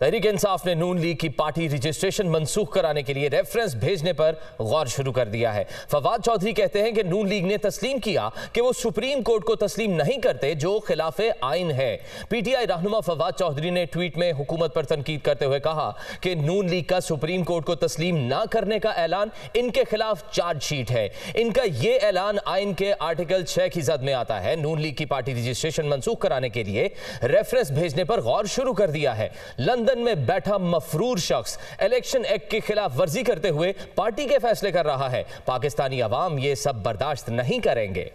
तहरीक इंसाफ ने नून लीग की party registration मनसूख कराने के लिए रेफरेंस भेजने पर गौर शुरू कर दिया है फवाद चौधरी कहते हैं कि नून लीग ने तस्लीम किया कि वो सुप्रीम कोर्ट को तस्लीम नहीं करते जो खिलाफ आइन है पीटीआई रहनुमा फवाद चौधरी ने ट्वीट में हुकूमत पर तनकीद करते हुए कहा कि नून लीग का सुप्रीम कोर्ट को तस्लीम ना करने का ऐलान इनके खिलाफ चार्जशीट है इनका यह ऐलान आइन के आर्टिकल छह की जद में आता है नून लीग की पार्टी रजिस्ट्रेशन मनसूख कराने के लिए रेफरेंस भेजने पर गौर शुरू कर दिया है लंदन लंदन में बैठा मफरूर शख्स इलेक्शन एक्ट की खिलाफ वर्जी करते हुए पार्टी के फैसले कर रहा है पाकिस्तानी अवाम ये सब बर्दाश्त नहीं करेंगे